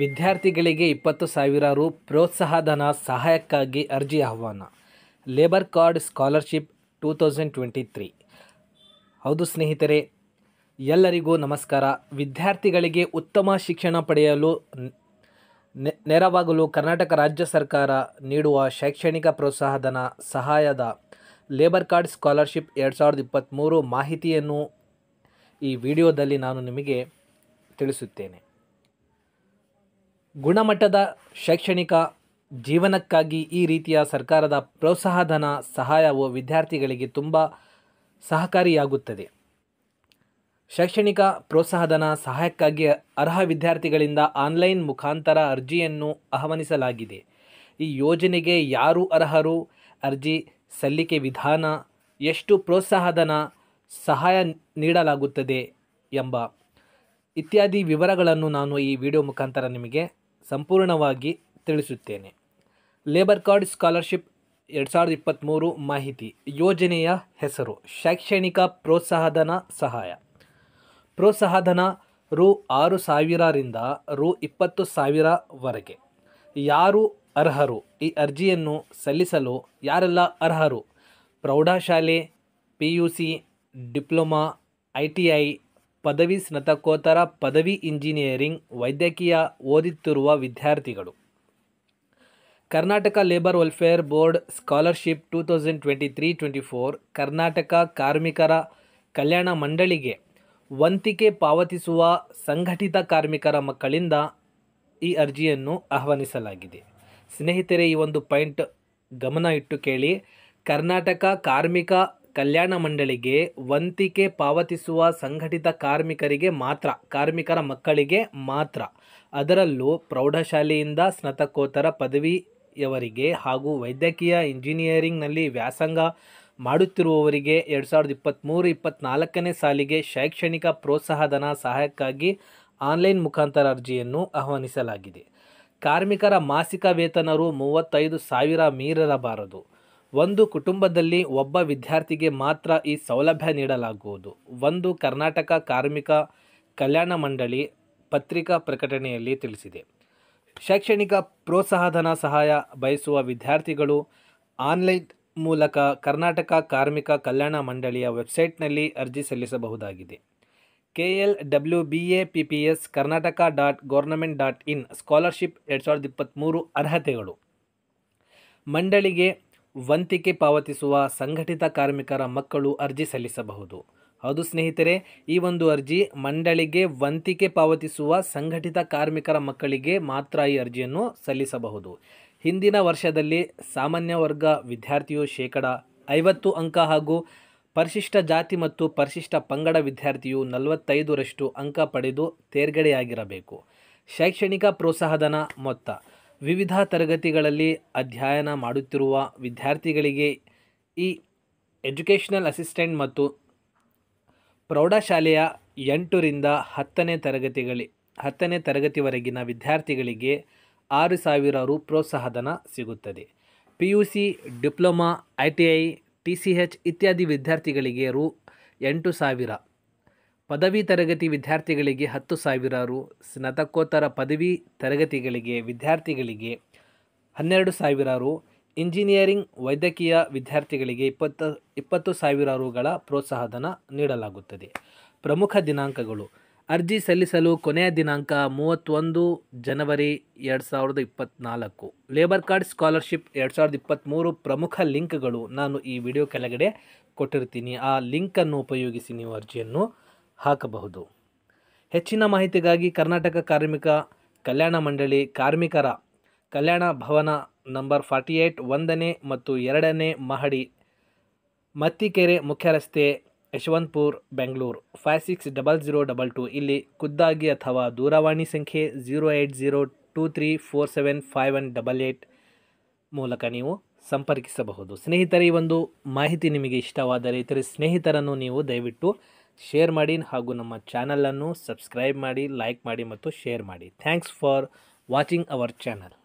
ವಿದ್ಯಾರ್ಥಿಗಳಿಗೆ ಇಪ್ಪತ್ತು ಸಾವಿರ ರು ಪ್ರೋತ್ಸಾಹಧನ ಸಹಾಯಕ್ಕಾಗಿ ಅರ್ಜಿ ಆಹ್ವಾನ labour card scholarship two thousand twenty three ಹೌದು ಸ್ನೇಹಿತರೆ ಎಲ್ಲರಿಗೂ ನಮಸ್ಕಾರ ವಿದ್ಯಾರ್ಥಿಗಳಿಗೆ ಉತ್ತಮ ಶಿಕ್ಷಣ ಪಡೆಯಲು ನೆರವಾಗಲು ಕರ್ನಾಟಕ ರಾಜ್ಯ ಸರ್ಕಾರ ನೀಡುವ ಶೈಕ್ಷಣಿಕ ಪ್ರೋತ್ಸಾಹಧನ ಸಹಾಯದ ಲೇಬರ್ ಕಾರ್ಡ್ ಸ್ಕಾಲರ್ಶಿಪ್ ಎರಡು ಸಾವಿರದ ಇಪ್ಪತ್ತ್ಮೂರು ಮಾಹಿತಿಯನ್ನು ಈ ವಿಡಿಯೋದಲ್ಲಿ ನಾನು ನಿಮಗೆ ತಿಳಿಸುತ್ತೇನೆ ಗುಣಮಟ್ಟದ ಶೈಕ್ಷಣಿಕ ಜೀವನಕ್ಕಾಗಿ ಈ ರೀತಿಯ ಸರ್ಕಾರದ ಪ್ರೋತ್ಸಾಹಧನ ಸಹಾಯವು ವಿದ್ಯಾರ್ಥಿಗಳಿಗೆ ತುಂಬ ಸಹಕಾರಿಯಾಗುತ್ತದೆ ಶೈಕ್ಷಣಿಕ ಪ್ರೋತ್ಸಾಹಧನ ಸಹಾಯಕ್ಕಾಗಿ ಅರ್ಹ ವಿದ್ಯಾರ್ಥಿಗಳಿಂದ ಆನ್ಲೈನ್ ಮುಖಾಂತರ ಅರ್ಜಿಯನ್ನು ಆಹ್ವಾನಿಸಲಾಗಿದೆ ಈ ಯೋಜನೆಗೆ ಯಾರು ಅರ್ಹರು ಅರ್ಜಿ ಸಲ್ಲಿಕೆ ವಿಧಾನ ಎಷ್ಟು ಪ್ರೋತ್ಸಾಹಧನ ಸಹಾಯ ನೀಡಲಾಗುತ್ತದೆ ಎಂಬ ಇತ್ಯಾದಿ ವಿವರಗಳನ್ನು ನಾನು ಈ ವಿಡಿಯೋ ಮುಖಾಂತರ ನಿಮಗೆ ಸಂಪೂರ್ಣವಾಗಿ ತಿಳಿಸುತ್ತೇನೆ ಲೇಬರ್ ಕಾರ್ಡ್ ಸ್ಕಾಲರ್ಶಿಪ್ ಎರಡು ಸಾವಿರದ ಇಪ್ಪತ್ತ್ಮೂರು ಮಾಹಿತಿ ಯೋಜನೆಯ ಹೆಸರು ಶೈಕ್ಷಣಿಕ ಪ್ರೋತ್ಸಾಹಧನ ಸಹಾಯ ಪ್ರೋತ್ಸಾಹಧನ ರು ಆರು ಸಾವಿರರಿಂದ ರು ಇಪ್ಪತ್ತು ಸಾವಿರವರೆಗೆ ಯಾರು ಅರ್ಹರು ಈ ಅರ್ಜಿಯನ್ನು ಸಲ್ಲಿಸಲು ಯಾರೆಲ್ಲ ಅರ್ಹರು ಪ್ರೌಢಶಾಲೆ P U C diploma I T I ಪದವಿ ಸ್ನಾತಕೋತ್ತರ ಪದವಿ ಇಂಜಿನಿಯರಿಂಗ್ ವೈದ್ಯಕೀಯ ಓದುತ್ತಿರುವ ವಿದ್ಯಾರ್ಥಿಗಳು Karnataka labour welfare board scholarship two thousand twenty three twenty four Karnataka ಕಾರ್ಮಿಕರ ಕಲ್ಯಾಣ ಮಂಡಳಿಗೆ ವಂತಿಕೆ ಪಾವತಿಸುವ ಸಂಘಟಿತ ಕಾರ್ಮಿಕರ ಮಕ್ಕಳಿಂದ ಈ ಅರ್ಜಿಯನ್ನು ಆಹ್ವಾನಿಸಲಾಗಿದೆ ಸ್ನೇಹಿತರೆ ಈ ಒಂದು ಪಾಯಿಂಟ್ ಗಮನ ಇಟ್ಟು ಕೇಳಿ ಕರ್ನಾಟಕ ಕಾರ್ಮಿಕ ಕಲ್ಯಾಣ ಮಂಡಳಿಗೆ ವಂತಿಕೆ ಪಾವತಿಸುವ ಸಂಘಟಿತ ಕಾರ್ಮಿಕರಿಗೆ ಮಾತ್ರ ಕಾರ್ಮಿಕರ ಮಕ್ಕಳಿಗೆ ಮಾತ್ರ ಅದರಲ್ಲೂ ಪ್ರೌಢಶಾಲೆಯಿಂದ ಸ್ನಾತಕೋತ್ತರ ಪದವಿಯವರಿಗೆ ಹಾಗೂ ವೈದ್ಯಕೀಯ ಇಂಜಿನಿಯರಿಂಗ್ನಲ್ಲಿ ವ್ಯಾಸಂಗ ಮಾಡುತ್ತಿರುವವರಿಗೆ ಎರಡು ಸಾವಿರದ ಇಪ್ಪತ್ತ್ಮೂರು ಇಪ್ಪತ್ತ್ನಾಲ್ಕನೇ ಸಾಲಿಗೆ ಶೈಕ್ಷಣಿಕ ಪ್ರೋತ್ಸಾಹಧನ ಸಹಾಯಕ್ಕಾಗಿ ಆನ್ಲೈನ್ ಮುಖಾಂತರ ಅರ್ಜಿಯನ್ನು ಆಹ್ವಾನಿಸಲಾಗಿದೆ ಕಾರ್ಮಿಕರ ಮಾಸಿಕ ವೇತನರು ಮೂವತ್ತೈದು ಸಾವಿರ ಮೀರಿರಬಾರದು ಒಂದು ಕುಟುಂಬದಲ್ಲಿ ಒಬ್ಬ ವಿದ್ಯಾರ್ಥಿಗೆ ಮಾತ್ರ ಈ ಸೌಲಭ್ಯ ನೀಡಲಾಗುವುದು ಒಂದು ಕರ್ನಾಟಕ ಕಾರ್ಮಿಕ ಕಲ್ಯಾಣ ಮಂಡಳಿ ಪತ್ರಿಕಾ ಪ್ರಕಟಣೆಯಲ್ಲಿ ತಿಳಿಸಿದೆ ಶೈಕ್ಷಣಿಕ ಪ್ರೋತ್ಸಾಹಧನ ಸಹಾಯ ಬಯಸುವ ವಿದ್ಯಾರ್ಥಿಗಳು ಆನ್ಲೈನ್ ಮೂಲಕ ಕರ್ನಾಟಕ ಕಾರ್ಮಿಕ ಕಲ್ಯಾಣ ಮಂಡಳಿಯ ವೆಬ್ಸೈಟ್ನಲ್ಲಿ ಅರ್ಜಿ ಸಲ್ಲಿಸಬಹುದಾಗಿದೆ K L W B A P P S Karnataka dot government dot in scholarship ಎರಡು ಸಾವಿರದ ಇಪ್ಪತ್ತ್ಮೂರು ಅರ್ಹತೆಗಳು ಮಂಡಳಿಗೆ ವಂತಿಕೆ ಪಾವತಿಸುವ ಸಂಘಟಿತ ಕಾರ್ಮಿಕರ ಮಕ್ಕಳು ಅರ್ಜಿ ಸಲ್ಲಿಸಬಹುದು ಹೌದು ಸ್ನೇಹಿತರೆ ಈ ಒಂದು ಅರ್ಜಿ ಮಂಡಳಿಗೆ ವಂತಿಕೆ ಪಾವತಿಸುವ ಸಂಘಟಿತ ಕಾರ್ಮಿಕರ ಮಕ್ಕಳಿಗೆ ಮಾತ್ರ ಈ ಅರ್ಜಿಯನ್ನು ಸಲ್ಲಿಸಬಹುದು ಹಿಂದಿನ ವರ್ಷದಲ್ಲಿ ಸಾಮಾನ್ಯ ವರ್ಗ ವಿದ್ಯಾರ್ಥಿಯು ಶೇಕಡ ಐವತ್ತು ಅಂಕ ಹಾಗೂ ಪರಿಶಿಷ್ಟ ಜಾತಿ ಮತ್ತು ಪರಿಶಿಷ್ಟ ಪಂಗಡ ವಿದ್ಯಾರ್ಥಿಯು ನಲವತ್ತೈದರಷ್ಟು ಅಂಕ ಪಡೆದು ತೇರ್ಗಡೆಯಾಗಿರಬೇಕು ಶೈಕ್ಷಣಿಕ ಪ್ರೋತ್ಸಾಹಧನ ಮೊತ್ತ ವಿವಿಧ ತರಗತಿಗಳಲ್ಲಿ ಅಧ್ಯಯನ ಮಾಡುತ್ತಿರುವ ವಿದ್ಯಾರ್ಥಿಗಳಿಗೆ ಈ ಎಜುಕೇಷನಲ್ ಅಸಿಸ್ಟೆಂಟ್ ಮತ್ತು ಪ್ರೌಢಶಾಲೆಯ ಎಂಟರಿಂದ ಹತ್ತನೇ ತರಗತಿಗಳಿ ಹತ್ತನೇ ತರಗತಿವರೆಗಿನ ವಿದ್ಯಾರ್ಥಿಗಳಿಗೆ ಆರು ಸಾವಿರ ರು ಪ್ರೋತ್ಸಾಹಧನ ಸಿಗುತ್ತದೆ P U C diploma I T I T C H ಇತ್ಯಾದಿ ವಿದ್ಯಾರ್ಥಿಗಳಿಗೆ ರು ಎಂಟು ಸಾವಿರ ಪದವಿ ತರಗತಿ ವಿದ್ಯಾರ್ಥಿಗಳಿಗೆ ಹತ್ತು ಸಾವಿರಾರು ಸ್ನಾತಕೋತ್ತರ ಪದವಿ ತರಗತಿಗಳಿಗೆ ವಿದ್ಯಾರ್ಥಿಗಳಿಗೆ ಹನ್ನೆರಡು ಸಾವಿರಾರು ಇಂಜಿನಿಯರಿಂಗ್ ವೈದ್ಯಕೀಯ ವಿದ್ಯಾರ್ಥಿಗಳಿಗೆ ಇಪ್ಪತ್ತು ಇಪ್ಪತ್ತು ಸಾವಿರಾರುಗಳ ಪ್ರೋತ್ಸಾಹಧನ ನೀಡಲಾಗುತ್ತದೆ ಪ್ರಮುಖ ದಿನಾಂಕಗಳು ಅರ್ಜಿ ಸಲ್ಲಿಸಲು ಕೊನೆಯ ದಿನಾಂಕ ಮೂವತ್ತೊಂದು ಜನವರಿ ಎರಡು ಸಾವಿರದ ಇಪ್ಪತ್ತ್ನಾಲ್ಕು ಲೇಬರ್ ಕಾರ್ಡ್ ಸ್ಕಾಲರ್ಶಿಪ್ ಎರಡು ಸಾವಿರದ ಇಪ್ಪತ್ತ್ಮೂರು ಪ್ರಮುಖ ಲಿಂಕ್ಗಳು ನಾನು ಈ ವಿಡಿಯೋ ಕೆಳಗಡೆ ಕೊಟ್ಟಿರ್ತೀನಿ ಆ ಲಿಂಕನ್ನು ಉಪಯೋಗಿಸಿ ನೀವು ಅರ್ಜಿಯನ್ನು ಹಾಕಬಹುದು ಹೆಚ್ಚಿನ ಮಾಹಿತಿಗಾಗಿ ಕರ್ನಾಟಕ ಕಾರ್ಮಿಕ ಕಲ್ಯಾಣ ಮಂಡಳಿ ಕಾರ್ಮಿಕರ ಕಲ್ಯಾಣ ಭವನ ನಂಬರ್ ಫಾರ್ಟಿ ಏಯ್ಟ್ ಒಂದನೇ ಮತ್ತು ಎರಡನೇ ಮಹಡಿ ಮತ್ತಿಕೆರೆ ಮುಖ್ಯ ರಸ್ತೆ Yeshwanthpur Bengaluru five six double zero double two ಇಲ್ಲಿ ಖುದ್ದಾಗಿ ಅಥವಾ ದೂರವಾಣಿ ಸಂಖ್ಯೆ zero eight zero two three four seven five one double eight ಮೂಲಕ ನೀವು ಸಂಪರ್ಕಿಸಬಹುದು ಸ್ನೇಹಿತರೆ ಈ ಒಂದು ಮಾಹಿತಿ ನಿಮಗೆ ಇಷ್ಟವಾದರೆ ಇತರ ಸ್ನೇಹಿತರನ್ನು ನೀವು ದಯವಿಟ್ಟು ಶೇರ್ ಮಾಡಿ ಹಾಗೂ ನಮ್ಮ ಚಾನಲನ್ನು ಸಬ್ಸ್ಕ್ರೈಬ್ ಮಾಡಿ ಲೈಕ್ ಮಾಡಿ ಮತ್ತು ಶೇರ್ ಮಾಡಿ thanks for watching our channel